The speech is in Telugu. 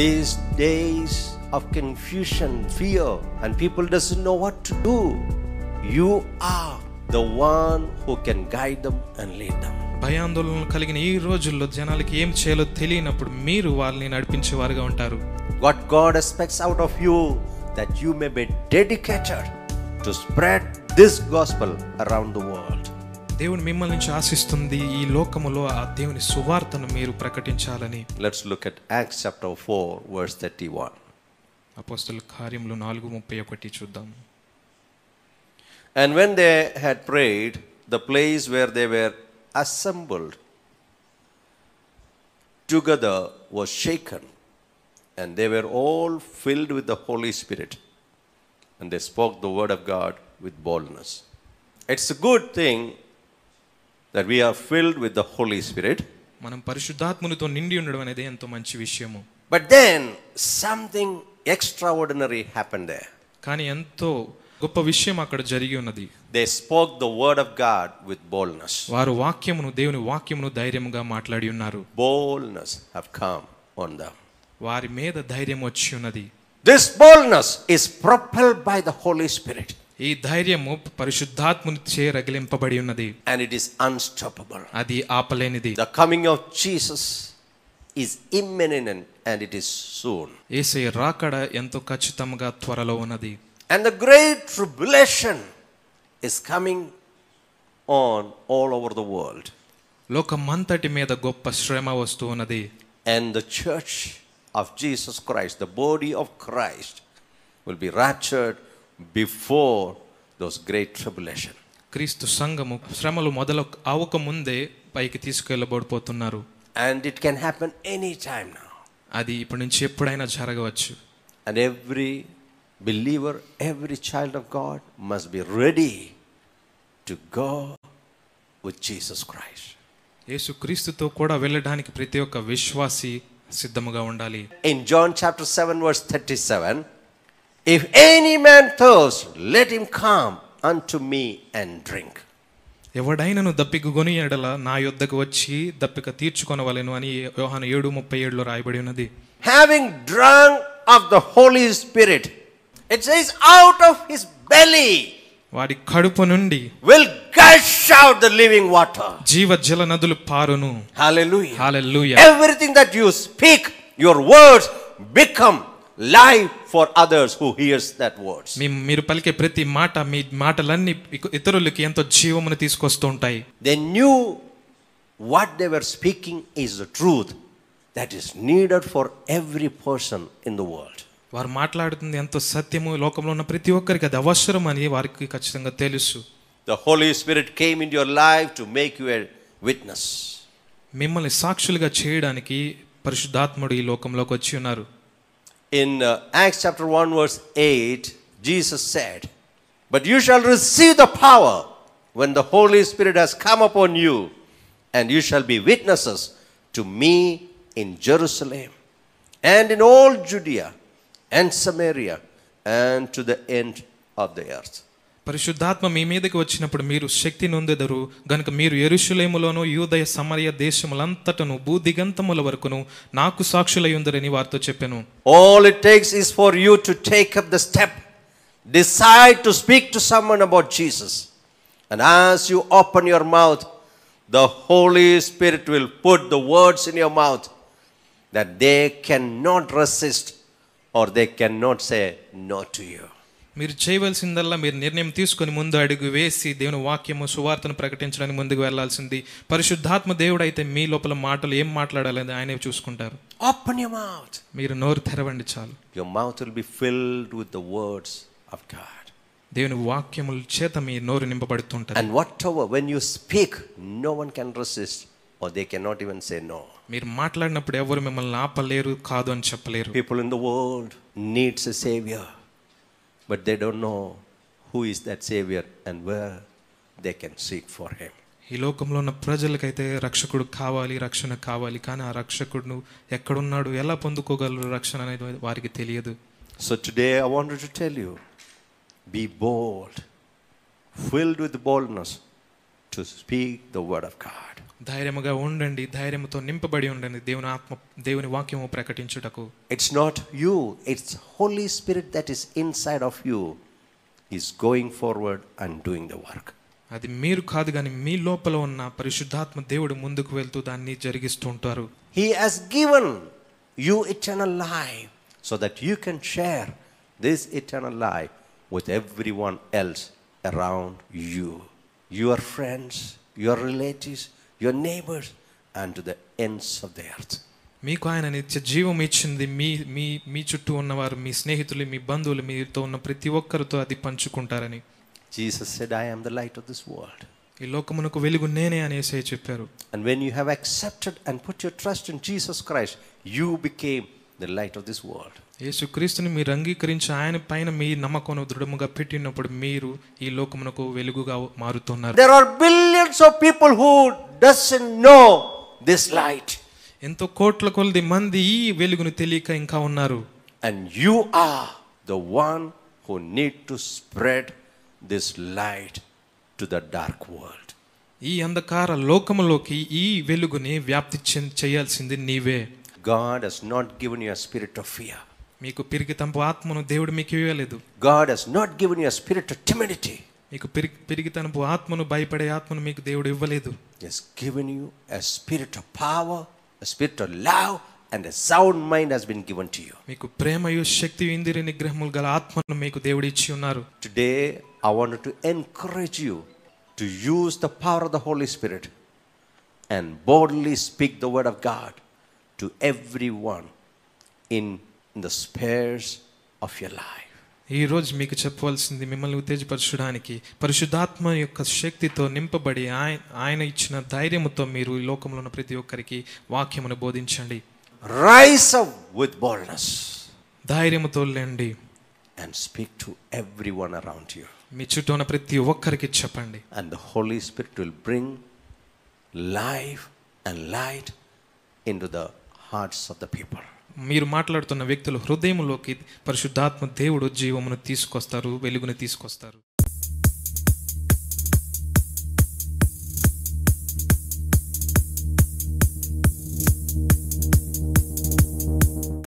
these days of confusion fear, and people doesn't know what to do, you are the one who can guide them and lead them. భయాందోళనలు కలిగిన ఈ రోజుల్లో జనాలకి ఏం చేయాలో తెలియనప్పుడు మీరు వాళ్ళని నడిపించేవారుగా ఉంటారు what God expects out of you that you may be dedicated to spread this gospel around the world Let's look at Acts chapter ఆ దేవుని సువార్తను మీరు ప్రకటించాలని let's look at Acts 4 verse 31 And when they had prayed, the place where they were assembled together was shaken, and they were all filled with the Holy Spirit, and they spoke the word of God with boldness. It's a good thing that we are filled with the Holy Spirit. But then something extraordinary happened there. They spoke the word of God with boldness. Boldness have come on them. వారి మీద ధైర్యం వచ్చి ఉన్నది this boldness is propelled by the Holi Spirit ఈ ధైర్యము పరిశుద్ధాత్ముని చే రగిలింపబడి ఉన్నది అండ్ ఇట్ ఇస్ అన్స్టాపబుల్ అది ఆపలేనిది the coming of Jesus is imminent and it is soon యేసు రాకడ ఎంతో ఖచ్చితంగా త్వరలో ఉన్నది and the great tribulation is coming on all over the world లోకమంతటి మీద గొప్ప శ్రమ వస్తూ ఉన్నది and the church of Jesus Christ the body of Christ will be raptured before those great tribulation క్రీస్తు సంఘము శ్రమలు మొదలు అవక ముందే పైకి తీసుకెళ్ళబడిపోతున్నారు and it can happen any time అది ఇప్పటి నుంచి ఎప్పుడైనా జరగవచ్చు and every believer every child of God must be ready to go with Jesus Christ Yesu క్రీస్తుతో కూడా వెళ్ళడానికి ప్రతి ఒక్క విశ్వాసి సిద్ధముగా ఉండాలి in John chapter 7 verse seven If any man thirst, let him come unto me and drink. ఎవడైనను దప్పికగొని ఎడల నా యొద్దకు వచ్చి దప్పిక తీర్చుకొనవలెను అని యోహాను ఏడు ముప్పై ఏడులో రాయబడి ఉన్నది having drunk of the Holi spirit it says out of his belly వాడి కడుపు నుండి will gush out the living water జీవ జల నదులు పారును hallelujah hallelujah everything that you speak your words become life for others who hears that words మీ మీరు పలికే ప్రతి మాట మీ మాటలన్నీ ఇతరులకి ఎంతో జీవమును తీసుకొస్తూ ఉంటాయి they knew what they speaking is the truth that is needed for every person in the world వారు మాట్లాడుతుంది ఎంతో సత్యము లోకంలో ఉన్న ప్రతి ఒక్కరికి అది అవసరం అని వారికి ఖచ్చితంగా తెలుసు the Holi spirit came in your life to make you witness మిమ్మల్ని సాక్షులుగా చేయడానికి పరిశుద్ధాత్ముడు ఈ లోకంలోకి వచ్చి ఉన్నారు in uh, Acts chapter 1, verse 8, Jesus said, But you shall receive the power when the Holy Spirit has come upon you, and you shall be witnesses to me in Jerusalem and in all Judea and Samaria and to the end of the earth. పరిశుద్ధాత్మ మీ మీదకి వచ్చినప్పుడు మీరు శక్తి నొందెదరు గనుక మీరు ఎరుషులేములోను యూదయ సమరయ దేశములంతటను భూదిగంతముల వరకును నాకు సాక్షులై ఉందరని వారితో చెప్పాను all it takes is for you to take up the step decide to speak to someone about Jesus and as you open your mouth the Holi spirit will put the words in your mouth that they can not resist or they can not say no to you మీరు చేయవలసిందల్లా మీరు నిర్ణయం తీసుకొని ముందు అడుగు వేసి దేవుని వాక్యము సువార్తను ప్రకటించడానికి ముందుకు వెళ్లాల్సింది పరిశుద్ధాత్మ దేవుడు అయితే మీ లోపల మాటలు ఏం మాట్లాడాలని ఆయనే చూసుకుంటారు ఓపెన్ యువర్ మౌత్ మీరు నోరు తెరవండి చాలు your mouth will be filled with the words of God దేవుని వాక్యముల చేత మీ నోరు నింపబడుతుంటారు and whatever when you speak no one can resist they they cannot even say no మీరు మాట్లాడినప్పుడు ఎవరు మిమ్మల్ని ఆపలేరు కాదు అని చెప్పలేరు people in the world needs a saviour but they don't know who is that Savior and where they can seek for Him. ఈ లోకంలో ఉన్న ప్రజలకైతే రక్షకుడు కావాలి రక్షణ కావాలి కానీ ఆ రక్షకుడును ఎక్కడున్నాడు ఎలా పొందుకోగలరు రక్షణ అనేది వారికి తెలియదు so today I want to tell you be bold filled with boldness to speak the word of God ధైర్యముగా ఉండండి ధైర్యముతో నింపబడి ఉండండి దేవుని ఆత్మ దేవుని వాక్యము ప్రకటించుటకు it's not you it's holy spirit that is inside of you is going forward and doing the work అది మీరు కాదు కానీ మీ లోపల ఉన్న పరిశుద్ధాత్మ దేవుడు ముందుకు వెళ్తూ దాన్ని జరిగిస్తూ ఉంటారు he has given you eternal life so that you can share this eternal life with every one else around you your friends your relatives your neighbors, and to the ends of the earth. మీకు ఆయన నిత్య జీవం ఇచ్చింది మీ మీ మీ చుట్టూ ఉన్నవారు మీ స్నేహితులు మీ బంధువులు మీతో ఉన్న ప్రతి ఒక్కరితో అది పంచుకుంటారని Jesus said I am the light of this world ఈ లోకమునకు వెలుగు నేనే అనేసి చెప్పారు and when you have accepted and put your trust in Jesus Christ you became the light of this world యేసుక్రీస్తుని మీరు అంగీకరించి ఆయన పైన మీ నమ్మకం దృఢముగా పెట్టినప్పుడు మీరు ఈ లోకమునకు వెలుగుగా మారుతున్నారు there are billions of people who does know this light ఎంతో కోట్ల కొలది మంది ఈ వెలుగును తెలియక ఇంకా ఉన్నారు and you are the one who need to spread this light to the dark world ఈ అంధకార లోకములోకి ఈ వెలుగుని వ్యాప్తి చేయాల్సింది నీవే God has not given you a of of మీకు పిరికితంపు ఆత్మను దేవుడు మీకు ఇవ్వలేదు God has not given you spirit of timidity మీకు పిరిగి పిరిగితనపు ఆత్మను భయపడే ఆత్మను మీకు దేవుడు ఇవ్వలేదు has given you a spirit of power a spirit of love and a sound mind has been given to you మీకు ప్రేమయు శక్తి ఇంద్రియ నిగ్రహములు గల ఆత్మను మీకు దేవుడు ఇచ్చి ఉన్నారు today I want to encourage you to use the power of the Holi spirit and boldly speak the word of God to every one in in the spheres of your life ఈ రోజు మీకు చెప్పవలసింది మిమ్మల్ని ఉత్తేజపరచడానికి పరిశుద్ధాత్మ యొక్క శక్తితో నింపబడి ఆయన ఆయన ఇచ్చిన ధైర్యంతో మీరు ఈ లోకంలో ఉన్న ప్రతి ఒక్కరికి వాక్యమును బోధించండి రైస్ అప్ విత్ బోల్డ్నెస్ ధైర్యంతో లేండి and speak to every one around you మీ చుట్టూ ఉన్న ప్రతి ఒక్కరికి చెప్పండి and the Holi spirit will bring life and light into the hearts of the people మీరు మాట్లాడుతున్న వ్యక్తుల హృదయంలోకి పరిశుద్ధాత్మ దేవుడు జీవమును తీసుకొస్తారు వెలుగును తీసుకొస్తారు